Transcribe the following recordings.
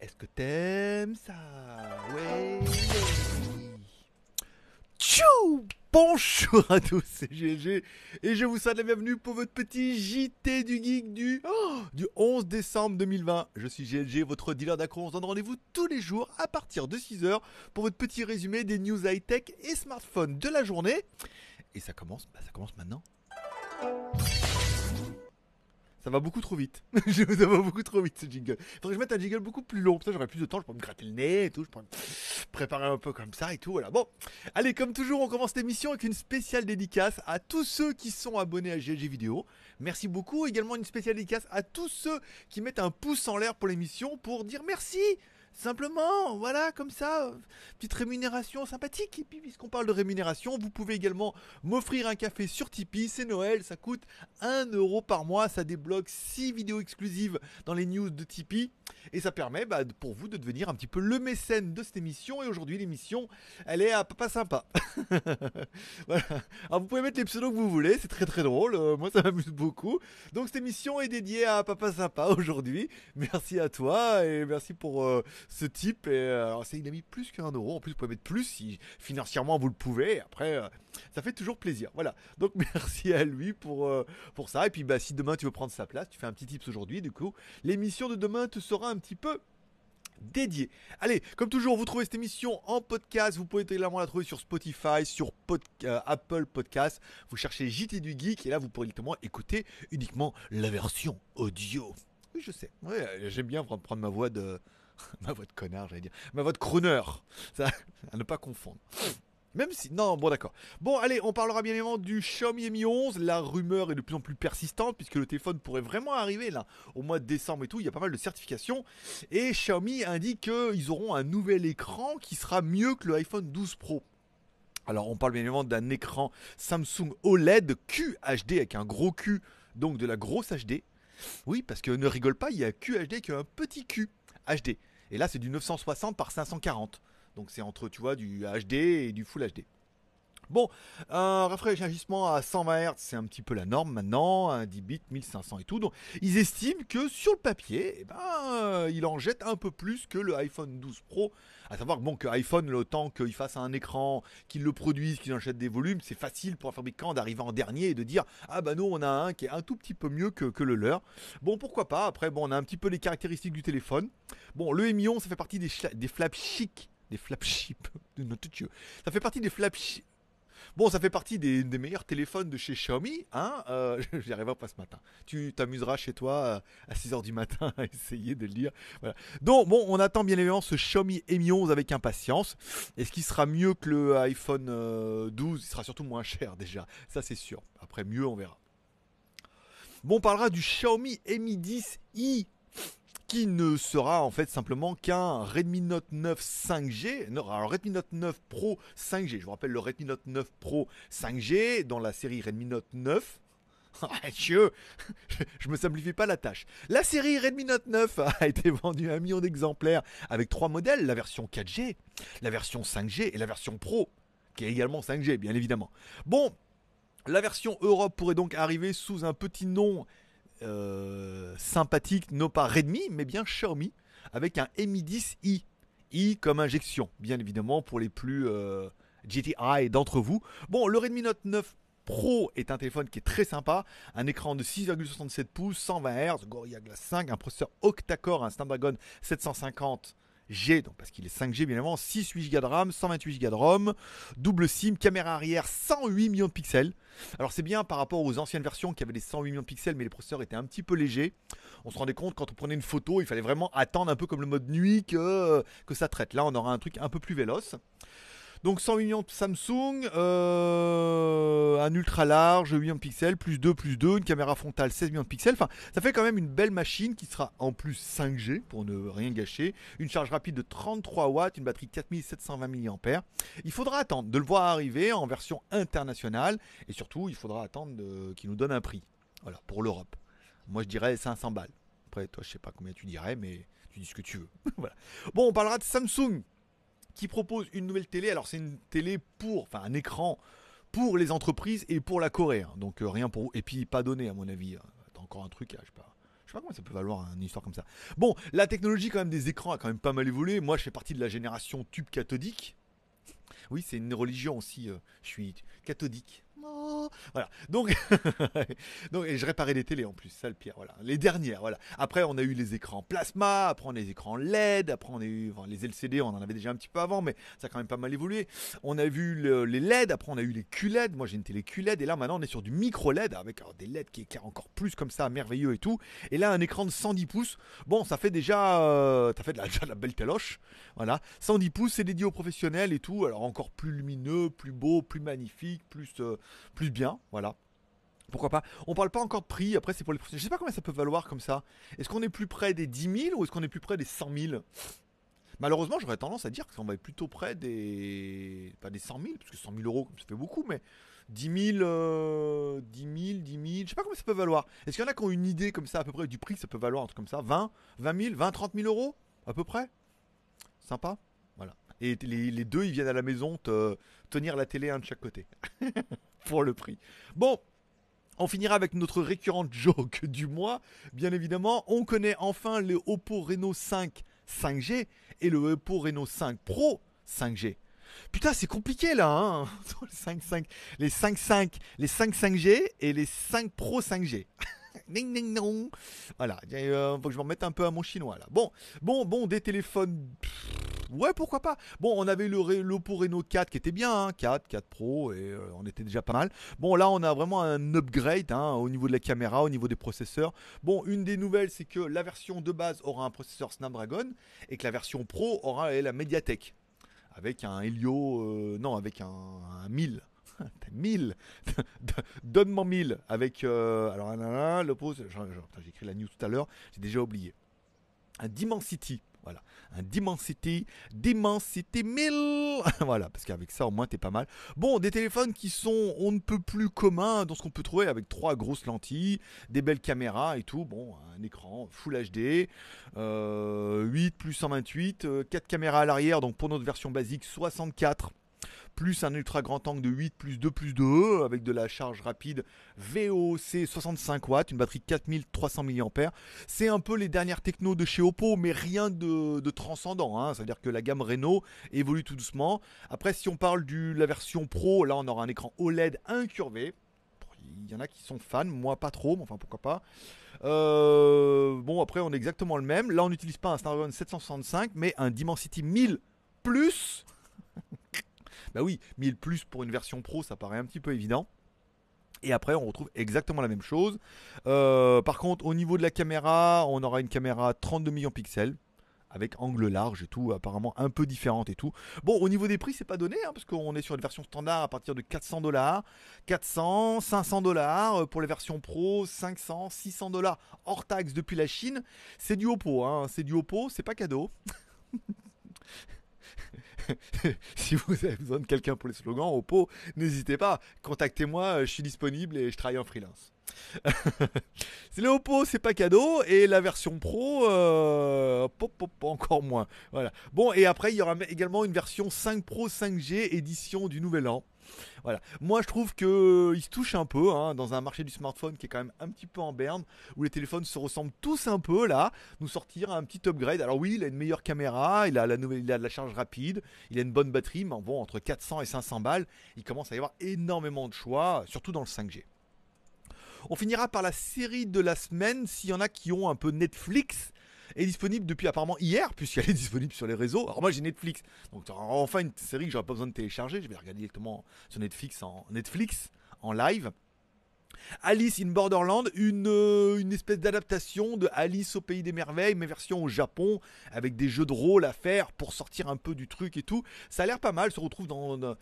Est-ce que t'aimes ça Oui Tchou Bonjour à tous, c'est GG et je vous souhaite la bienvenue pour votre petit JT du Geek du, 11 décembre 2020. Je suis GLG, votre dealer d'accro. On se donne rendez-vous tous les jours à partir de 6h pour votre petit résumé des news high-tech et smartphones de la journée. Et ça commence, bah, ça commence maintenant. Ça va beaucoup trop vite. ça va beaucoup trop vite ce jingle. Faudrait que je mette un jingle beaucoup plus long. Ça, j'aurais plus de temps. Je pourrais me gratter le nez et tout. Je pourrais me préparer un peu comme ça et tout. Voilà. Bon. Allez, comme toujours, on commence l'émission avec une spéciale dédicace à tous ceux qui sont abonnés à GLG Vidéo. Merci beaucoup. Également une spéciale dédicace à tous ceux qui mettent un pouce en l'air pour l'émission pour dire merci. Simplement, voilà, comme ça, petite rémunération sympathique. Et puis, puisqu'on parle de rémunération, vous pouvez également m'offrir un café sur Tipeee. C'est Noël, ça coûte 1 euro par mois. Ça débloque 6 vidéos exclusives dans les news de Tipeee. Et ça permet bah, pour vous de devenir un petit peu le mécène de cette émission. Et aujourd'hui, l'émission, elle est à Papa sympa. Alors, vous pouvez mettre les pseudos que vous voulez. C'est très très drôle. Euh, moi, ça m'amuse beaucoup. Donc, cette émission est dédiée à Papa Sympa aujourd'hui. Merci à toi et merci pour. Euh, ce type. Et, il a mis plus qu'un euro. En plus, vous pouvez mettre plus si financièrement vous le pouvez. Après, euh, ça fait toujours plaisir. Voilà. Donc, merci à lui pour, euh, pour ça. Et puis, bah, si demain tu veux prendre sa place, tu fais un petit tips aujourd'hui. Du coup, l'émission de demain te sera un petit peu dédié. Allez, comme toujours, vous trouvez cette émission en podcast. Vous pouvez également la trouver sur Spotify, sur euh, Apple Podcast. Vous cherchez JT du Geek et là, vous pourrez directement écouter uniquement la version audio. Oui, je sais. Ouais, j'aime bien prendre ma voix de, ma voix de connard, j'allais dire. Ma voix de Ça, à ne pas confondre. Même si. Non, bon, d'accord. Bon, allez, on parlera bien évidemment du Xiaomi Mi 11. La rumeur est de plus en plus persistante puisque le téléphone pourrait vraiment arriver là au mois de décembre et tout. Il y a pas mal de certifications. Et Xiaomi indique qu'ils auront un nouvel écran qui sera mieux que le iPhone 12 Pro. Alors, on parle bien évidemment d'un écran Samsung OLED QHD avec un gros Q, donc de la grosse HD. Oui, parce que ne rigole pas, il y a QHD qui a un petit Q HD. Et là, c'est du 960 par 540. Donc c'est entre, tu vois, du HD et du Full HD. Bon, un rafraîchissement à 120 Hz, c'est un petit peu la norme maintenant, un 10 bits, 1500 et tout. Donc, ils estiment que sur le papier, eh ben, euh, il en jette un peu plus que le iPhone 12 Pro. À savoir bon, que iPhone, le temps qu'il fasse un écran, qu'il le produise, qu'il jette des volumes, c'est facile pour un fabricant d'arriver en dernier et de dire Ah bah ben, nous, on a un qui est un tout petit peu mieux que, le leur. Bon, pourquoi pas. Après, bon, on a un petit peu les caractéristiques du téléphone. Bon, le mion ça fait partie des, des flaps de Des Dieu. Ça fait partie des chic. Bon, ça fait partie des, meilleurs téléphones de chez Xiaomi. Hein n'y euh, arriverai pas ce matin. Tu t'amuseras chez toi euh, à 6h du matin à essayer de le lire. Donc, bon, on attend bien évidemment ce Xiaomi Mi 11 avec impatience. Est-ce qu'il sera mieux que le iPhone 12 euh, Il sera surtout moins cher déjà. Ça, c'est sûr. Après, mieux, on verra. Bon, on parlera du Xiaomi Mi 10i qui ne sera en fait simplement qu'un Redmi Note 9 5G. Redmi Note 9 Pro 5G, je vous rappelle le Redmi Note 9 Pro 5G dans la série Redmi Note 9. Ah, Dieu, je me simplifie pas la tâche. La série Redmi Note 9 a été vendue à un million d'exemplaires avec trois modèles, la version 4G, la version 5G et la version Pro, qui est également 5G bien évidemment. Bon, la version Europe pourrait donc arriver sous un petit nom euh, sympathique, non pas Redmi, mais bien Xiaomi, avec un Mi 10i. i comme injection, bien évidemment, pour les plus euh, GTI d'entre vous. Bon, le Redmi Note 9 Pro est un téléphone qui est très sympa, un écran de 6,67 pouces, 120 Hz, Gorilla Glass 5, un processeur octa-core, un Snapdragon 750 G, donc parce qu'il est 5G bien évidemment, 6 Go de RAM, 128 Go de ROM, double SIM, caméra arrière 108 millions de pixels. Alors c'est bien par rapport aux anciennes versions qui avaient des 108 millions de pixels mais les processeurs étaient un petit peu légers. On se rendait compte quand on prenait une photo, il fallait vraiment attendre un peu comme le mode nuit que, euh, que ça traite. Là on aura un truc un peu plus véloce. Donc 100 millions de Samsung, euh, un ultra large, 8 millions de pixels, plus 2, plus 2, une caméra frontale 16 millions de pixels. Enfin, ça fait quand même une belle machine qui sera en plus 5G pour ne rien gâcher. Une charge rapide de 33 watts, une batterie 4720 mAh. Il faudra attendre de le voir arriver en version internationale et surtout il faudra attendre qu'il nous donne un prix. Voilà, pour l'Europe. Moi je dirais 500 balles. Après, toi je sais pas combien tu dirais, mais tu dis ce que tu veux. Bon, on parlera de Samsung qui propose une nouvelle télé. Alors c'est une télé pour, enfin un écran pour les entreprises et pour la Corée. Hein. Donc euh, rien pour Et puis pas donné à mon avis. Hein. encore un truc, je sais pas. sais comment ça peut valoir hein, une histoire comme ça. Bon, la technologie quand même des écrans a quand même pas mal évolué. Moi, je fais partie de la génération tube cathodique. Oui, c'est une religion aussi. Euh. je suis cathodique. Voilà. Donc, donc et je réparais les télés en plus, ça le Voilà. Les dernières, voilà. Après, on a eu les écrans plasma, après on a eu les écrans LED, après on a eu les LCD, on en avait déjà un petit peu avant, mais ça a quand même pas mal évolué. On a vu les LED, après on a eu les QLED. Moi, j'ai une télé QLED, et là maintenant on est sur du micro LED avec des LED qui éclairent encore plus comme ça, merveilleux et tout. Et là, un écran de 110 pouces. Bon, ça fait déjà, euh, ça fait de la, belle caloche. Voilà. 110 pouces, c'est dédié aux professionnels et tout. Alors encore plus lumineux, plus beau, plus magnifique, plus euh, plus bien, voilà. Pourquoi pas On parle pas encore de prix, après c'est pour les projets. Je sais pas combien ça peut valoir comme ça. Est-ce qu'on est plus près des 10 000 ou est-ce qu'on est plus près des 100 000 Malheureusement, j'aurais tendance à dire qu'on va être plutôt près des. Pas des 100 000, parce que 100 000 euros, ça fait beaucoup, mais 10 000, 10 000, 10 000, je sais pas combien ça peut valoir. Est-ce qu'il y en a qui ont une idée comme ça, à peu près, du prix que ça peut valoir, un truc comme ça 20, 20 000, 20, 30 000 euros À peu près Sympa Voilà. Et les, les, deux, ils viennent à la maison te, tenir la télé un de chaque côté. pour le prix. Bon, on finira avec notre récurrente joke du mois. Bien évidemment, on connaît enfin le Oppo Reno 5 5G et le Oppo Reno 5 Pro 5G. Putain, c'est compliqué là, hein 5, 5, les 5 5, les 5 5G et les 5 Pro 5G. Ding, Voilà, il euh, faut que je m'en mette un peu à mon chinois là. Bon, bon, bon, des téléphones ouais, pourquoi pas. Bon, on avait le l'Oppo Reno 4 qui était bien, 4, hein, 4 Pro, et euh, on était déjà pas mal. Bon, là, on a vraiment un upgrade hein, au niveau de la caméra, au niveau des processeurs. Bon, une des nouvelles, c'est que la version de base aura un processeur Snapdragon et que la version Pro aura la Mediatek avec un Helio, euh, non, avec un, 1000. 1000 Donne-moi 1000 avec. Euh, alors, le j'ai écrit la news tout à l'heure, j'ai déjà oublié. Un Dimensity. Voilà. Un Dimensity, Dimensity 1000. voilà, parce qu'avec ça, au moins, t'es pas mal. Bon, des téléphones qui sont on ne peut plus communs dans ce qu'on peut trouver avec trois grosses lentilles, des belles caméras et tout. Bon, un écran Full HD, 8 euh, plus 128, 4 euh, caméras à l'arrière, donc pour notre version basique, 64 plus un ultra grand angle de 8, plus 2, plus 2 avec de la charge rapide VOC 65 watts, une batterie 4300 mAh. C'est un peu les dernières techno de chez Oppo, mais rien de, transcendant. Hein. C'est-à-dire que la gamme Renault évolue tout doucement. Après, si on parle de la version Pro, là on aura un écran OLED incurvé. Il y en a qui sont fans, moi pas trop, mais enfin pourquoi pas. Euh, bon, après on est exactement le même. Là on n'utilise pas un Snapdragon 765, mais un Dimensity 1000 Plus. Bah oui, 1000 plus pour une version pro, ça paraît un petit peu évident. Et après, on retrouve exactement la même chose. Euh, par contre, au niveau de la caméra, on aura une caméra 32 millions de pixels. Avec angle large et tout, apparemment un peu différente et tout. Bon, au niveau des prix, c'est pas donné, hein, parce qu'on est sur une version standard à partir de 400 dollars, 400, 500 dollars euh, pour les versions pro, 500, 600 dollars hors taxe depuis la Chine. C'est du Oppo, hein, c'est du Oppo, c'est pas cadeau. si vous avez besoin de quelqu'un pour les slogans, au n'hésitez pas, contactez-moi, euh, je suis disponible et je travaille en freelance. c'est le Oppo, c'est pas cadeau, et la version Pro, euh, encore moins. Voilà. Bon, et après, il y aura également une version 5 Pro 5G édition du Nouvel An. Voilà. Moi, je trouve que se touche un peu hein, dans un marché du smartphone qui est quand même un petit peu en berne, où les téléphones se ressemblent tous un peu là. Nous sortir un petit upgrade. Alors oui, il a une meilleure caméra, il a la nouvelle, il a de la charge rapide, il a une bonne batterie, mais bon, entre 400 et 500 balles, il commence à y avoir énormément de choix, surtout dans le 5G. On finira par la série de la semaine, s'il y en a qui ont un peu Netflix, est disponible depuis apparemment hier, puisqu'elle est disponible sur les réseaux. Alors moi j'ai Netflix, donc enfin une série que j'aurais pas besoin de télécharger, je vais regarder directement sur Netflix en, Netflix, en live. Alice in Borderland, une, euh, une espèce d'adaptation de Alice au pays des merveilles, mais version au Japon, avec des jeux de rôle à faire pour sortir un peu du truc et tout. Ça a l'air pas mal, se retrouve dans,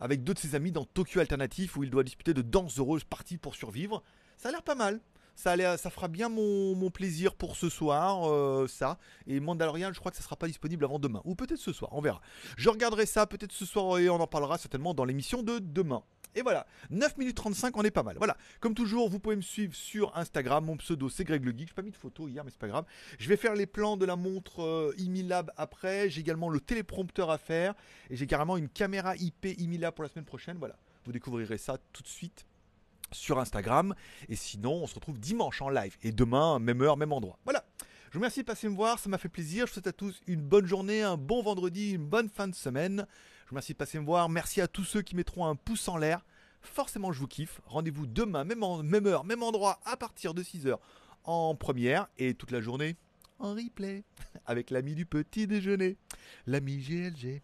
avec deux de ses amis dans Tokyo Alternatif, où il doit disputer de danses heureuses parties pour survivre. Ça a l'air pas mal, ça, fera bien mon, plaisir pour ce soir, euh, ça. Et Mandalorian, je crois que ça sera pas disponible avant demain. Ou peut-être ce soir, on verra. Je regarderai ça peut-être ce soir et on en parlera certainement dans l'émission de demain. Et voilà, 9 minutes 35, on est pas mal. Voilà, comme toujours, vous pouvez me suivre sur Instagram. Mon pseudo, c'est Greg le Geek. Je pas mis de photo hier, mais c'est pas grave. Je vais faire les plans de la montre euh, Imilab après. J'ai également le téléprompteur à faire. Et j'ai carrément une caméra IP Imilab pour la semaine prochaine. Voilà, vous découvrirez ça tout de suite sur Instagram. Et sinon, on se retrouve dimanche en live. Et demain, même heure, même endroit. Voilà. Je vous remercie de passer me voir, ça m'a fait plaisir. Je vous souhaite à tous une bonne journée, un bon vendredi, une bonne fin de semaine. Je vous remercie de passer me voir. Merci à tous ceux qui mettront un pouce en l'air. Forcément, je vous kiffe. Rendez-vous demain, même, même heure, même endroit, à partir de 6h en première et toute la journée en replay avec l'ami du petit déjeuner, l'ami GLG.